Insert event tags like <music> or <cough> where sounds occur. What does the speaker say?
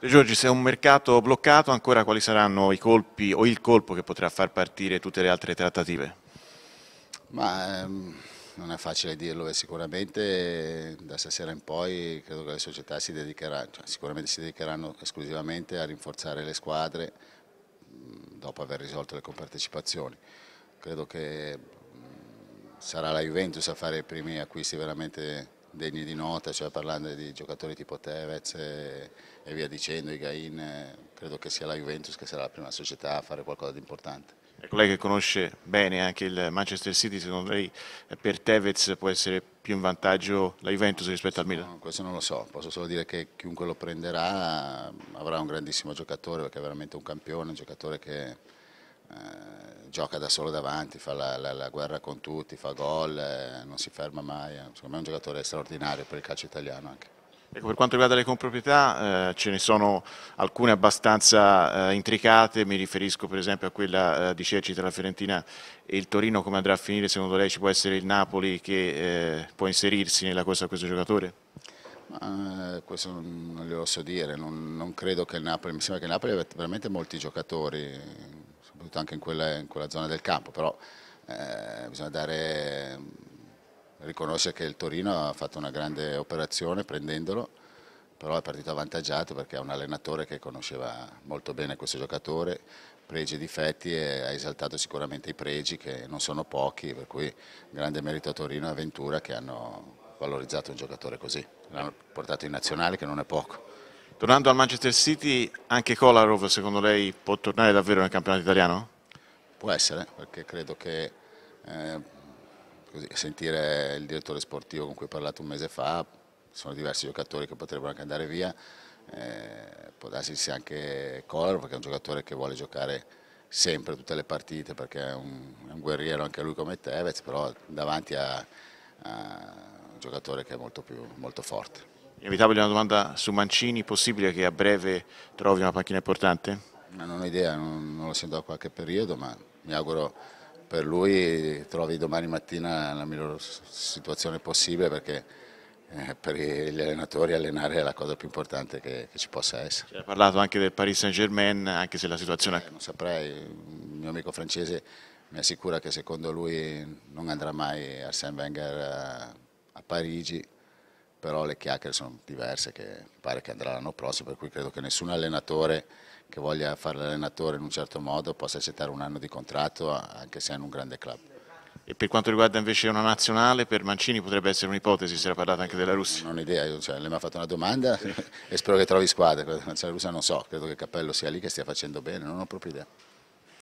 Giorgi, se è un mercato bloccato, ancora quali saranno i colpi o il colpo che potrà far partire tutte le altre trattative? Ma, ehm, non è facile dirlo e eh. sicuramente eh, da stasera in poi credo che le società si dedicheranno, cioè, sicuramente si dedicheranno esclusivamente a rinforzare le squadre mm, dopo aver risolto le compartecipazioni. Credo che mm, sarà la Juventus a fare i primi acquisti veramente degni di nota, cioè parlando di giocatori tipo Tevez e, e via dicendo, Igain, eh, credo che sia la Juventus che sarà la prima società a fare qualcosa di importante. Ecco, lei che conosce bene anche il Manchester City, secondo lei eh, per Tevez può essere più in vantaggio la Juventus rispetto al Milan? No, questo non lo so, posso solo dire che chiunque lo prenderà eh, avrà un grandissimo giocatore perché è veramente un campione, un giocatore che eh, gioca da solo davanti, fa la, la, la guerra con tutti, fa gol, eh, non si ferma mai, secondo me è un giocatore straordinario per il calcio italiano anche. Ecco, per quanto riguarda le comproprietà eh, ce ne sono alcune abbastanza eh, intricate, mi riferisco per esempio a quella eh, di Cerci tra la Fiorentina e il Torino, come andrà a finire secondo lei? Ci può essere il Napoli che eh, può inserirsi nella corsa a questo giocatore? Ma, eh, questo non, non glielo so dire, non, non, credo che il Napoli, mi sembra che il Napoli abbia veramente molti giocatori, anche in, quelle, in, quella zona del campo, però eh, bisogna dare, riconoscere che il Torino ha fatto una grande operazione prendendolo, però è partito avvantaggiato perché è un allenatore che conosceva molto bene questo giocatore, pregi e difetti e ha esaltato sicuramente i pregi che non sono pochi, per cui grande merito a Torino e a Ventura che hanno valorizzato un giocatore così, l'hanno portato in nazionale che non è poco. Tornando al Manchester City, anche Kolarov secondo lei può tornare davvero nel campionato italiano? Può essere, perché credo che eh, così, sentire il direttore sportivo con cui ho parlato un mese fa, sono diversi giocatori che potrebbero anche andare via, eh, può darsi sia anche Kolarov perché è un giocatore che vuole giocare sempre tutte le partite perché è un, è un guerriero anche lui come Tevez, però davanti a, a un giocatore che è molto, più, molto forte. Inevitabile una domanda su Mancini, possibile che a breve trovi una panchina importante? Non ho idea, non, non lo sento da qualche periodo, ma mi auguro per lui trovi domani mattina la miglior situazione possibile perché eh, per gli allenatori allenare è la cosa più importante che, che ci possa essere. Ci hai parlato anche del Paris Saint Germain, anche se la situazione... Eh, non saprei, il mio amico francese mi assicura che secondo lui non andrà mai Arsène Wenger a, a Parigi però le chiacchiere sono diverse, che pare che andrà l'anno prossimo, per cui credo che nessun allenatore che voglia fare l'allenatore in un certo modo possa accettare un anno di contratto anche se è in un grande club. E per quanto riguarda invece una nazionale, per Mancini potrebbe essere un'ipotesi, si era parlato anche della Russia. Non ho idea, cioè, lei mi ha fatto una domanda <laughs> e spero che trovi squadra. La nazionale russa non so, credo che Cappello sia lì che stia facendo bene, non ho proprio idea.